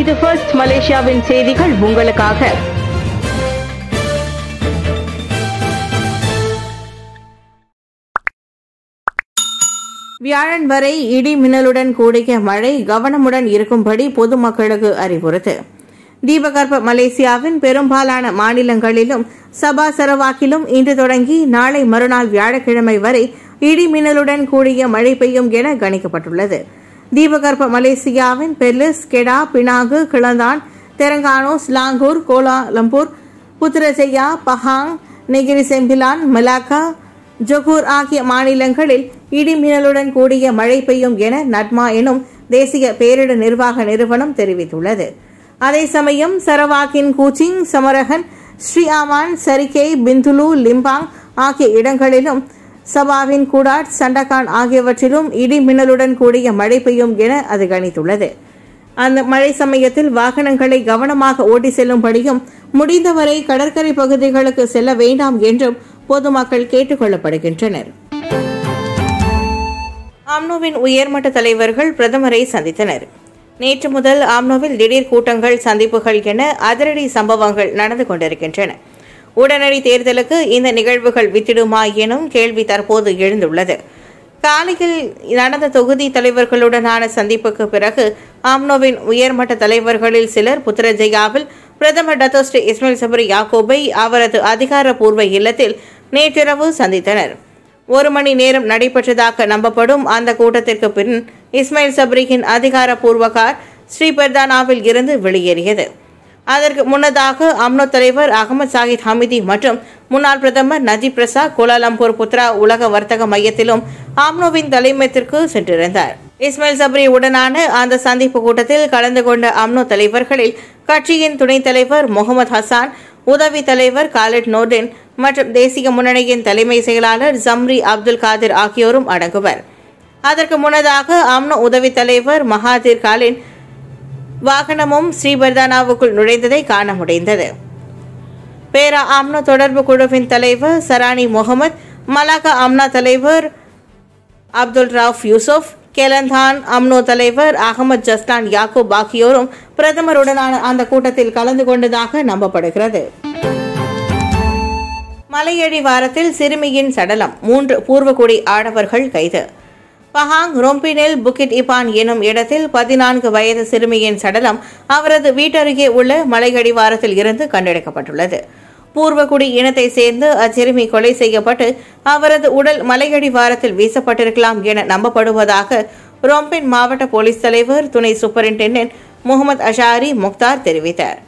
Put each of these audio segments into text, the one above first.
இது ஃபர்ஸ்ட் மலேசியாவின் செய்திகள் உங்களுக்காக வியாழன் வரை இடி மின்னலுடன் கூடிய மழை கவனமுடன் இருக்கும்படி பொதுமக்களுக்கு அறிவுறுத்து தீபகற்ப மலேசியாவின் பெரும்பாலான மாநிலங்களிலும் சபா சரவாக்கிலும் இன்று தொடங்கி நாளை மறுநாள் வியாழக்கிழமை வரை இடி மின்னலுடன் கூடிய மழை பெய்யும் என கணிக்கப்பட்டுள்ளது தீபகற்ப மலேசியாவின் Perlis Kedah Penang Kelantan Terengganu Selangor Kuala Lumpur Putrajaya Pahang Negeri Sembilan Malacca Johor ஆகிய மாநிலங்களில் இடி மின்னலுடன் கூடிய மழை பெய்யும் என நட்மா எனும் தேசிய பேரிடர் நிர்வாக நிறுவனம் தெரிவித்துள்ளது அதே சமயம் சரவாக்கின் கூச்சிங் சமரகன் ஸ்ரீஆமான் சரிகே பிந்துலு லிம்பாங் ஆகிய இடங்களிலும் சபாவின் கூடாட் சண்டகான் ஆகியவற்றிலும் இடி மின்னலுடன் கூடிய மழை பெய்யும் என அது கணித்துள்ளது அந்த மழை சமயத்தில் வாகனங்களை கவனமாக ஓட்டி செல்லும்படியும் முடிந்தவரை கடற்கரை பகுதிகளுக்கு செல்ல வேண்டாம் என்றும் பொதுமக்கள் கேட்டுக்கொள்ளப்படுகின்றனர் ஆம்னோவின் உயர்மட்ட தலைவர்கள் பிரதமரை சந்தித்தனர் நேற்று முதல் ஆம்னோவில் திடீர் கூட்டங்கள் சந்திப்புகள் என அதிரடி சம்பவங்கள் நடந்து கொண்டிருக்கின்றன உடனடி தேர்தலுக்கு இந்த நிகழ்வுகள் வித்திடுமா எனும் கேள்வி தற்போது எழுந்துள்ளது காலையில் நடந்த தொகுதி தலைவர்களுடனான சந்திப்புக்கு பிறகு ஆம்னோவின் உயர்மட்ட தலைவர்களில் சிலர் புத்திரஜயாவில் பிரதமர் டத்தோஸ்ரீ இஸ்மேல் சபரி யாக்கோபை அவரது அதிகாரப்பூர்வ இல்லத்தில் நேற்றிரவு சந்தித்தனர் ஒரு மணி நேரம் நடைபெற்றதாக நம்பப்படும் அந்த கூட்டத்திற்கு பின் இஸ்மாயில் சபரியின் அதிகாரப்பூர்வ கார் ஸ்ரீபர்தானாவில் இருந்து வெளியேறியது அதற்கு முன்னதாக அம்னோ தலைவர் அகமது சாஹித் ஹமிதி மற்றும் முன்னாள் பிரதமர் நஜீப் பிரசா கோலாலம்பூர் புத்ரா உலக வர்த்தக மையத்திலும் அம்னோவின் தலைமையத்திற்கு சென்றிருந்தார் இஸ்மாயில் சப்ரி உடனான அந்த சந்திப்பு கூட்டத்தில் கலந்து கொண்ட அம்னோ தலைவர்களில் கட்சியின் துணைத் தலைவர் முகமது ஹசான் உதவி தலைவர் காலிட் நோர்டின் மற்றும் தேசிய முன்னணியின் தலைமை செயலாளர் ஜம்ரி அப்துல் காதிர் ஆகியோரும் அடங்குவர் அதற்கு முன்னதாக அம்னோ உதவி தலைவர் மகாதீர் காலின் வாகனமும் ஸ்ரீபர்தானாவுக்குள் நுழைந்ததை காண முடிந்தது பேரா ஆம்னா தொடர்பு குழுவின் தலைவர் சரானி முகமது மலாகா ஆம்னா தலைவர் Abdul Rauf Yusuf Kelantan UMNO தலைவர் அகமது ஜஸ்டான் யாக்கூப் ஆகியோரும் பிரதமருடனான அந்த கூட்டத்தில் கலந்து கொண்டதாக நம்பப்படுகிறது மலையடி வாரத்தில் சிறுமியின் சடலம் மூன்று பூர்வக்குடி ஆடவர்கள் கைது பஹாங் ரொம்பினில் புக்கிட் இபான் எனும் இடத்தில் பதினான்கு வயது சிறுமியின் சடலம் அவரது வீட்டருகே உள்ள மலைகடிவாரத்தில் இருந்து கண்டெடுக்கப்பட்டுள்ளது பூர்வகுடி இனத்தை சேர்ந்து அச்சிறுமி கொலை செய்யப்பட்டு அவரது உடல் மலையடிவாரத்தில் வீசப்பட்டிருக்கலாம் என நம்பப்படுவதாக ரொம்பின் மாவட்ட போலீஸ் தலைவர் துணை சூப்பரிண்டென்டென்ட் முகமது அஷாரி முக்தார் தெரிவித்தார்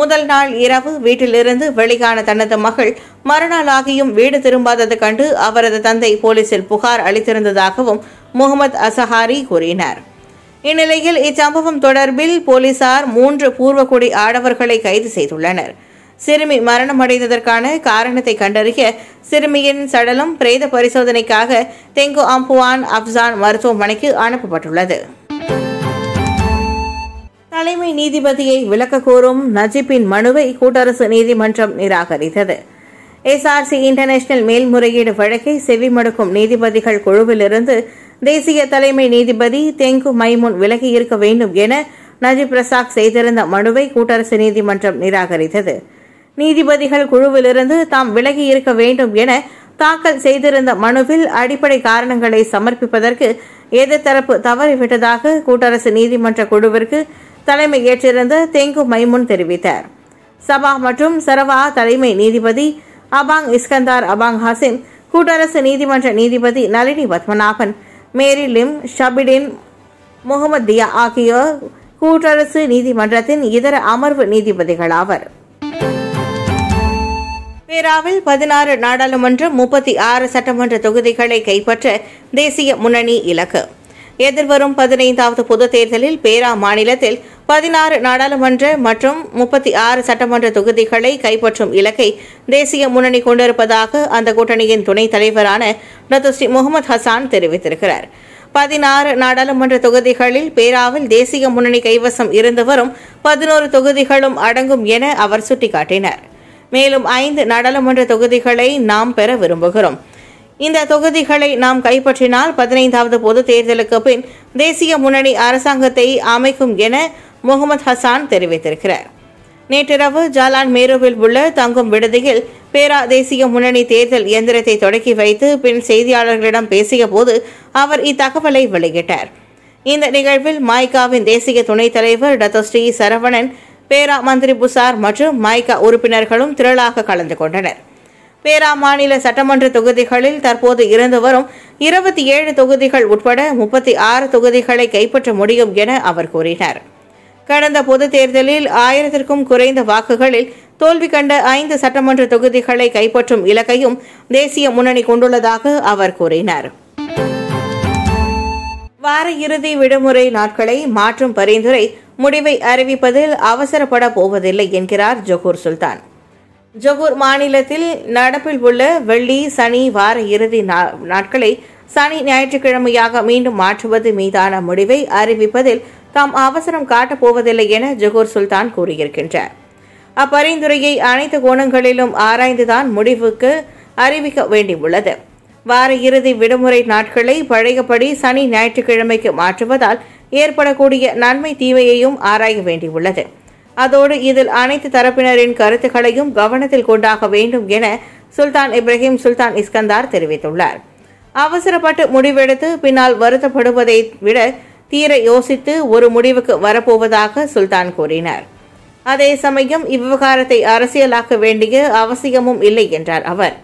முதல் நாள் இரவு வீட்டிலிருந்து வெளியான தனது மகள் மறுநாள் ஆகியும் வீடு திரும்பாதது கண்டு அவரது தந்தை போலீசில் புகார் அளித்திருந்ததாகவும் முகமது அசஹாரி கூறினார் இந்நிலையில் இச்சம்பவம் தொடர்பில் போலீசார் மூன்று பூர்வக்குடி ஆடவர்களை கைது செய்துள்ளனர் சிறுமி மரணமடைந்ததற்கான காரணத்தை கண்டறிய சிறுமியின் சடலம் பிரேத பரிசோதனைக்காக தெங்கு அம்புவான் அப்சான் மருத்துவமனைக்கு அனுப்பப்பட்டுள்ளது தலைமை நீதிபதியை விலக்க கோரும் நஜீப்பின் மனுவை கூட்டரசு நீதிமன்றம் நிராகரித்தது எஸ்ஆர்சி இன்டர்நேஷனல் மேல்முறையீடு வழக்கை செவிமடுக்கும் நீதிபதிகள் குழுவிலிருந்து தேசிய தலைமை நீதிபதி தெங்கு மைமுன் விலகியிருக்க வேண்டும் என நஜீப் பிரசாத் செய்திருந்த மனுவை கூட்டரசு நீதிமன்றம் நிராகரித்தது நீதிபதிகள் குழுவிலிருந்து தாம் விலகியிருக்க வேண்டும் என தாக்கல் செய்திருந்த மனுவில் அடிப்படை காரணங்களை சமர்ப்பிப்பதற்கு எதிர்த்தரப்பு தவறிவிட்டதாக கூட்டரசு நீதிமன்ற குழுவிற்கு தலைமை ஏற்றிருந்த தெங்கு மைமுன் தெரிவித்தார் சபா மற்றும் சரவா தலைமை நீதிபதி அபாங் இஸ்கந்தார் அபாங் ஹசின் கூட்டரசு நீதிமன்ற நீதிபதி Nalini Pathmanathan Mary Lim Zabidin Mohamed Diah ஆகியோர் கூட்டரசு நீதிமன்றத்தின் இதர அமர்வு நீதிபதிகளாவர் பேராவில் பதினாறு நாடாளுமன்றம் முப்பத்தி ஆறு சட்டமன்ற தொகுதிகளை கைப்பற்ற தேசிய முன்னணி இலக்கு எதிர்வரும் பதினைந்தாவது பொதுத் தேர்தலில் பேரா மாநிலத்தில் பதினாறு நாடாளுமன்ற மற்றும் முப்பத்தி ஆறு சட்டமன்ற தொகுதிகளை கைப்பற்றும் இலக்கை தேசிய முன்னணி கொண்டிருப்பதாக அந்த கூட்டணியின் துணைத் தலைவரான நதுஸ்ரீ முகமது ஹசான் தெரிவித்திருக்கிறார் பதினாறு நாடாளுமன்ற தொகுதிகளில் பேராவில் தேசிய முன்னணி கைவசம் இருந்து வரும் பதினோரு தொகுதிகளும் அடங்கும் என அவர் சுட்டிக்காட்டினார் மேலும் ஐந்து நாடாளுமன்ற தொகுதிகளை நாம் பெற விரும்புகிறோம் இந்த தொகுதிகளை நாம் கைப்பற்றினால் பதினைந்தாவது பொது தேர்தலுக்கு பின் தேசிய முன்னணி அரசாங்கத்தை அமைக்கும் என முகமது ஹசான் தெரிவித்திருக்கிறார் நேற்றிரவு ஜாலான் மேருவில் உள்ள தங்கும் விடுதியில் பேரா தேசிய முன்னணி தேர்தல் இயந்திரத்தை தொடக்கி வைத்து பின் செய்தியாளர்களிடம் பேசிய போது அவர் இத்தகவலை வெளியிட்டார் இந்த நிகழ்வில் மாய்காவின் தேசிய துணைத் தலைவர் டத்தஸ்ரீ சரவணன் பேரா மந்திரி புசார் மற்றும் மாய்கா உறுப்பினர்களும் திரளாக கலந்து கொண்டனர் பேரா மாநில சட்டமன்ற தொகுதிகளில் தற்போது இருந்து வரும் இருபத்தி ஏழு தொகுதிகள் உட்பட முப்பத்தி ஆறு தொகுதிகளை கைப்பற்ற முடியும் என அவர் கூறினார் கடந்த பொதுத் தேர்தலில் ஆயிரத்திற்கும் குறைந்த வாக்குகளில் தோல்வி கண்ட ஐந்து சட்டமன்ற தொகுதிகளை கைப்பற்றும் இலக்கையும் தேசிய முன்னணி கொண்டுள்ளதாக அவர் கூறினார் வார இறுதி விடுமுறை நாட்களை மாற்றும் பரிந்துரை முடிவை அறிவிப்பதில் அவசரப்பட போவதில்லை என்கிறார் ஜொகூர் சுல்தான் ஜொகூர் மாநிலத்தில் நடப்பில் உள்ள வெள்ளி சனி வார இறுதி நாட்களை சனி ஞாயிற்றுக்கிழமையாக மீண்டும் மாற்றுவது மீதான முடிவை அறிவிப்பதில் தாம் அவசரம் காட்டப்போவதில்லை என ஜொகூர் சுல்தான் கூறியிருக்கின்றார் அப்பரிந்துரையை அனைத்து கோணங்களிலும் ஆராய்ந்துதான் முடிவுக்கு அறிவிக்க வேண்டியுள்ளது வார இறுதி விடுமுறை நாட்களை பழையபடி சனி ஞாயிற்றுக்கிழமைக்கு மாற்றுவதால் ஏற்படக்கூடிய நன்மை தீமையையும் ஆராய வேண்டியுள்ளது அதோடு இதில் அனைத்து தரப்பினரின் கருத்துக்களையும் கவனத்தில் கொண்டாக வேண்டும் என சுல்தான் இப்ராஹிம் சுல்தான் இஸ்கந்தார் தெரிவித்துள்ளார் அவசரப்பட்டு முடிவெடுத்து பின்னால் வருத்தப்படுவதை விட தீர யோசித்து ஒரு முடிவுக்கு வரப்போவதாக சுல்தான் கூறினார் அதே சமயம் இவ்விவகாரத்தை அரசியலாக்க வேண்டிய அவசியமும் இல்லை என்றார் அவர்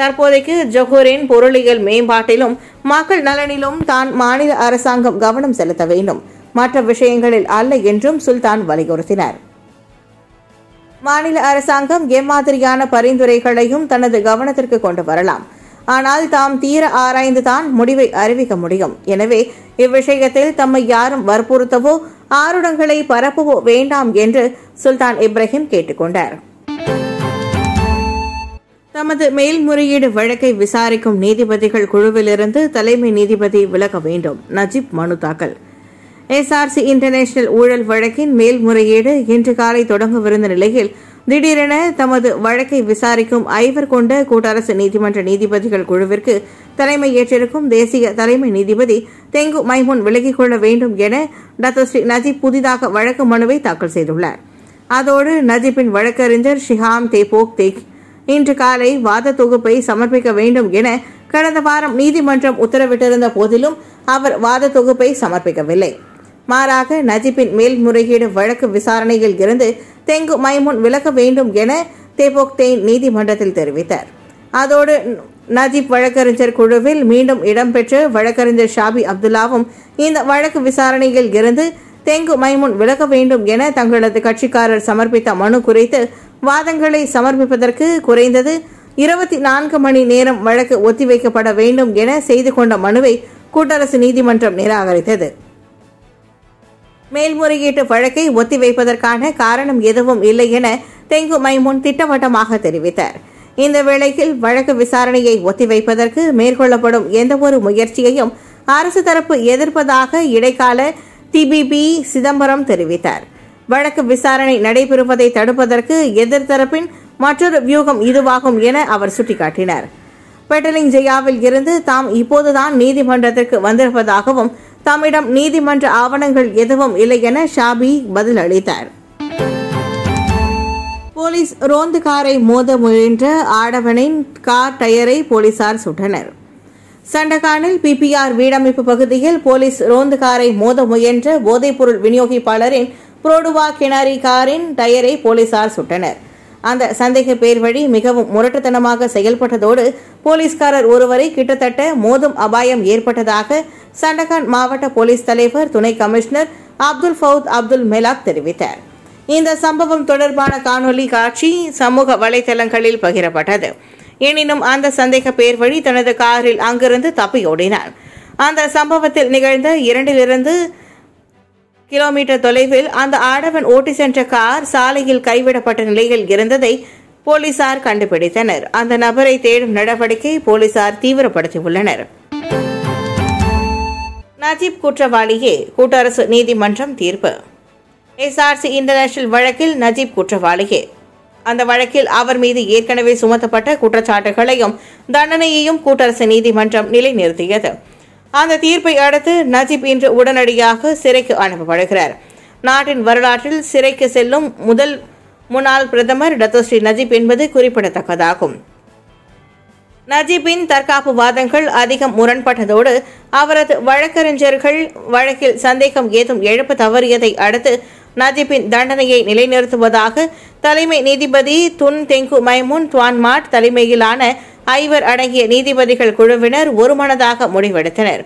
தற்போதைக்கு ஜொஹூரின் பொருளியல் மேம்பாட்டிலும் மக்கள் நலனிலும் தான் மாநில அரசாங்கம் கவனம் செலுத்த வேண்டும் மற்ற விஷயங்களில் அல்ல என்றும் சுல்தான் வலியுறுத்தினார் மாநில அரசாங்கம் எம்மாதிரியான பரிந்துரைகளையும் தனது கவனத்திற்கு கொண்டு வரலாம் ஆனால் தாம் தீர ஆராய்ந்துதான் முடிவை அறிவிக்க முடியும் எனவே இவ்விஷயத்தில் தம்மை யாரும் வற்புறுத்தவோ ஆருடங்களை பரப்பவோ வேண்டாம் என்று சுல்தான் இப்ராஹிம் கேட்டுக்கொண்டார் தமது மேல்முறையீடு வழக்கை விசாரிக்கும் நீதிபதிகள் குழுவிலிருந்து தலைமை நீதிபதி விலக வேண்டும் நஜீப் மனு தாக்கல் எஸ்ஆர்சி இன்டர்நேஷனல் ஊழல் வழக்கின் மேல்முறையீடு இன்று காலை தொடங்கவிருந்த நிலையில் திடீரென தமது வழக்கை விசாரிக்கும் ஐவர் கொண்ட கூட்டரசு நீதிமன்ற நீதிபதிகள் குழுவிற்கு தலைமை ஏற்றிருக்கும் தேசிய தலைமை நீதிபதி தெங்கு மைமுன் விலகிக் கொள்ள வேண்டும் என டாக்டர் ஸ்ரீ நஜீப் புதிதாக வழக்கு மனுவை தாக்கல் செய்துள்ளார் அதோடு நஜீப்பின் வழக்கறிஞர் ஷிஹாம் தேபோக் தேக் இன்று காலை வாத தொகுப்பை சமர்ப்பிக்க வேண்டும் என கடந்த வாரம் நீதிமன்றம் உத்தரவிட்டிருந்த போதிலும் அவர் வாத தொகுப்பை சமர்ப்பிக்கவில்லை மாறாக நஜிப்பின் மேல்முறையீடு வழக்கு விசாரணையில் இருந்து தெங்கு மைமுன் விலக வேண்டும் என தேபோக்தேன் நீதிமன்றத்தில் தெரிவித்தார் அதோடு நஜீப் வழக்கறிஞர் குழுவில் மீண்டும் இடம்பெற்ற வழக்கறிஞர் ஷாபி அப்துல்லாவும் இந்த வழக்கு விசாரணையில் இருந்து தெங்கு மைமுன் விலக வேண்டும் என தங்களது கட்சிக்காரர் சமர்ப்பித்த மனு குறித்து வாதங்களை சமர்ப்பிப்பதற்கு குறைந்தது இருபத்தி நான்கு மணி நேரம் வழக்கு ஒத்திவைக்கப்பட வேண்டும் என செய்து கொண்ட மனுவை கூட்டரசு நீதிமன்றம் நிராகரித்தது மேல்முறையீட்டு வழக்கை ஒத்திவைப்பதற்கான காரணம் எதுவும் இல்லை என தெங்கு மைமுன் திட்டவட்டமாக தெரிவித்தார் இந்த வேளையில் வழக்கு விசாரணையை ஒத்திவைப்பதற்கு மேற்கொள்ளப்படும் எந்தவொரு முயற்சியையும் அரசு தரப்பு எதிர்ப்பதாக இடைக்கால டிபிபி சிதம்பரம் தெரிவித்தார் வழக்கு விசாரணை நடைபெறுவதை தடுப்பதற்கு எதிர்த்தரப்பின் மற்றொரு வியூகம் இதுவாகும் என அவர் சுட்டிக்காட்டினார் பெட்டலிங் ஜெயாவில் இருந்து தாம் இப்போதுதான் நீதிமன்றத்திற்கு வந்திருப்பதாகவும் தம்மிடம் நீதிமன்ற ஆவணங்கள் எதுவும் இல்லை என ஷாபி பதில் அளித்தார் போலீஸ் ரோந்து காரை மோத முயன்ற ஆடவனின் கார் டயரை போலீசார் சுட்டனர் சண்டகானில் பிபிஆர் வீடமைப்பு பகுதியில் போலீஸ் ரோந்து காரை மோத முயன்ற போதைப்பொருள் விநியோகிப்பாளரின் புரோடுவா கிணாரி காரின் டயரை போலீசார் சுட்டனர் அந்த சந்தேக பேர் வழி மிகவும் முரட்டுத்தனமாக செயல்பட்டதோடு போலீஸ்காரர் ஒருவரை கிட்டத்தட்ட மோதும் அபாயம் ஏற்பட்டதாக சண்டகான் மாவட்ட போலீஸ் தலைவர் துணை commissioner Abdul Fuad Abdul Malek தெரிவித்தார் இந்த சம்பவம் தொடர்பான காணொலி காட்சி சமூக வலைதளங்களில் பகிரப்பட்டது எனினும் அந்த சந்தேக பேர் வழி தனது காரில் அங்கிருந்து தப்பியோடினார் அந்த சம்பவத்தில் நிகழ்ந்த இரண்டிலிருந்து கிலோமீட்டர் தொலைவில் அந்த ஆடவன் ஓட்டி சென்ற கார் சாலையில் கைவிடப்பட்ட நிலையில் இருந்ததை போலீசார் கண்டுபிடித்தனர் அந்த நபரை தேடும் நடவடிக்கை போலீசார் தீவிரப்படுத்தியுள்ளனர் நஜீப் குற்றவாளியே கூட்டரசு நீதிமன்றம் தீர்ப்பு எஸ்ஆர்சி இன்டர்நேஷனல் வழக்கில் நஜீப் குற்றவாளியே அந்த வழக்கில் அவர் மீது ஏற்கனவே சுமத்தப்பட்ட குற்றச்சாட்டுகளையும் தண்டனையையும் கூட்டரசு நீதிமன்றம் நிலைநிறுத்தியது அந்த தீர்ப்பை அடுத்து நஜீப் இன்று உடனடியாக சிறைக்கு அனுப்பப்படுகிறார் நாட்டின் வரலாற்றில் சிறைக்கு செல்லும் முதல் முன்னாள் பிரதமர் டத்தோஸ்ரீ நஜீப் என்பது குறிப்பிடத்தக்கதாகும் நஜீப்பின் தற்காப்பு வாதங்கள் அதிகம் முரண்பட்டதோடு அவரது வழக்கறிஞர்கள் வழக்கில் சந்தேகம் ஏதும் எழுப்ப தவறியதை அடுத்து நஜீப்பின் தண்டனையை நிலைநிறுத்துவதாக தலைமை நீதிபதி துன் தெங்கு மைமுன் துவான்மாட் தலைமையிலான ஐவர் அடங்கிய நீதிபதிகள் குழுவினர் ஒருமனதாக முடிவெடுத்தனர்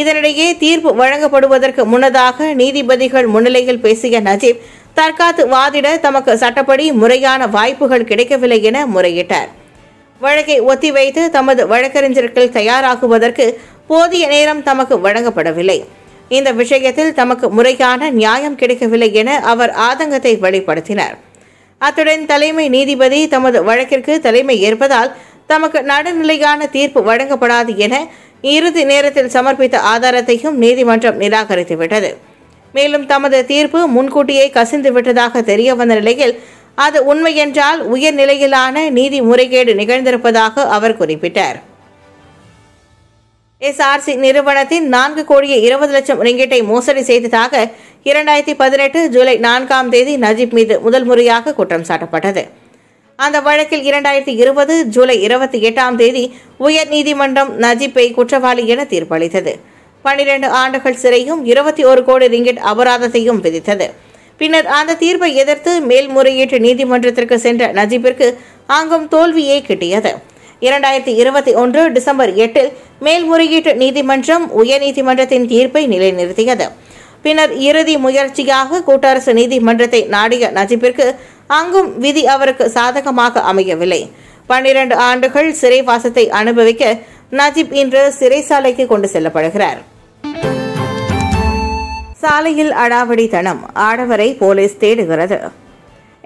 இதனிடையே தீர்ப்பு வழங்கப்படுவதற்கு முன்னதாக நீதிபதிகள் முன்னிலையில் பேசிய நஜீப் தற்காத்து வாதிட தமக்கு சட்டப்படி முறையான வாய்ப்புகள் கிடைக்கவில்லை என முறையிட்டார் வழக்கை ஒத்திவைத்து தமது வழக்கறிஞர்கள் தயாராகுவதற்கு போதிய நேரம் தமக்கு வழங்கப்படவில்லை இந்த விஷயத்தில் தமக்கு முறையான நியாயம் கிடைக்கவில்லை என அவர் ஆதங்கத்தை வெளிப்படுத்தினார் அத்துடன் தலைமை நீதிபதி தமது வழக்கிற்கு தலைமை ஏற்பதால் தமக்கு நடுநிலையான தீர்ப்பு வழங்கப்படாது என இறுதி நேரத்தில் சமர்ப்பித்த ஆதாரத்தையும் நீதிமன்றம் நிராகரித்துவிட்டது மேலும் தமது தீர்ப்பு முன்கூட்டியே கசிந்து விட்டதாக தெரிய வந்த நிலையில் அது உண்மையென்றால் உயர்நிலையிலான நீதி முறைகேடு நிகழ்ந்திருப்பதாக அவர் குறிப்பிட்டார் எஸ்ஆர்சி நிறுவனத்தின் நான்கு கோடியே இருபது லட்சம் ரிங்கெட்டை மோசடி செய்ததாக இரண்டாயிரத்தி பதினெட்டு ஜூலை நான்காம் தேதி நஜீப் மீது முதல் முறையாக குற்றம் சாட்டப்பட்டது அந்த வழக்கில் இரண்டாயிரத்தி இருபது ஜூலை இருபத்தி எட்டாம் தேதி உயர்நீதிமன்றம் நஜீப்பை குற்றவாளி என தீர்ப்பளித்தது பன்னிரண்டு ஆண்டுகள் சிறையும் இருபத்தி ஒரு கோடி ரிங்கெட் அபராதத்தையும் விதித்தது பின்னர் அந்த தீர்ப்பை எதிர்த்து மேல்முறையீட்டு நீதிமன்றத்திற்கு சென்ற நஜீப்பிற்கு அங்கும் தோல்வியே கிட்டியது இரண்டாயிரத்தி இருபத்தி ஒன்று டிசம்பர் எட்டில் மேல்முறையீட்டு நீதிமன்றம் உயர்நீதிமன்றத்தின் தீர்ப்பை நிலைநிறுத்தியது பின்னர் இறுதி முயற்சியாக கூட்டரசு நீதிமன்றத்தை நாடிய நஜிப்பிற்கு அங்கும் விதி அவருக்கு சாதகமாக அமையவில்லை பன்னிரண்டு ஆண்டுகள் சிறைவாசத்தை அனுபவிக்க நஜிப் இன்று சிறைசாலைக்கு கொண்டு செல்லப்படுகிறார் சாலையில் அடாவடித்தனம் ஆடவரை போலீஸ் தேடுகிறது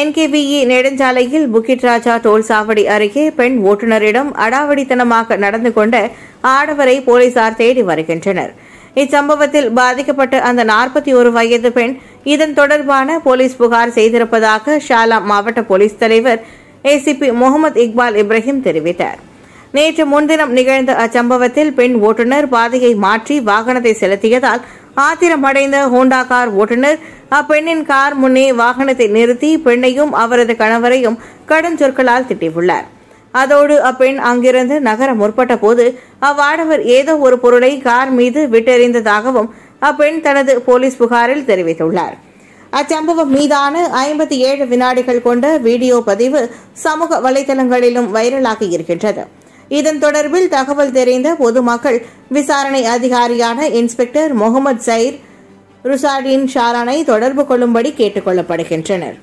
என்கேவிஇ நெடுஞ்சாலையில் புக்கிட் ராஜா டோல் சாவடி அருகே பெண் ஓட்டுநரிடம் அடாவடித்தனமாக நடந்து கொண்ட ஆடவரை போலீசார் தேடி வருகின்றனர் இச்சம்பவத்தில் பாதிக்கப்பட்ட அந்த நாற்பத்தி ஒரு வயது பெண் இதன் தொடர்பான போலீஸ் புகார் செய்திருப்பதாக ஷாலா மாவட்ட போலீஸ் தலைவர் ஏசிபி முகமது இக்பால் இப்ராஹிம் தெரிவித்தார் நேற்று முன்தினம் நிகழ்ந்த அச்சம்பவத்தில் பெண் ஓட்டுநர் பாதையை மாற்றி வாகனத்தை செலுத்தியதால் ஆத்திரமடைந்த ஹோண்டா கார் ஓட்டுநர் அப்பெண்ணின் கார் முன்னே வாகனத்தை நிறுத்தி பெண்ணையும் அவரது கணவரையும் கடும் சொற்களால் திட்டியுள்ளார் அதோடு அப்பெண் அங்கிருந்து நகர முற்பட்ட போது அவ்வாடவர் ஏதோ ஒரு பொருளை கார் மீது விட்டெறிந்ததாகவும் அப்பெண் தனது போலீஸ் புகாரில் தெரிவித்துள்ளார் அச்சம்பவம் மீதான ஐம்பத்தி ஏழு வினாடிகள் கொண்ட வீடியோ பதிவு சமூக வலைதளங்களிலும் வைரலாகி இருக்கின்றது இதன் தொடர்பில் தகவல் தெரிந்த பொதுமக்கள் விசாரணை அதிகாரியான இன்ஸ்பெக்டர் முகமது சயிர் ருசாடின் ஷாரானை தொடர்பு கொள்ளும்படி கேட்டுக்கொள்ளப்படுகின்றனர்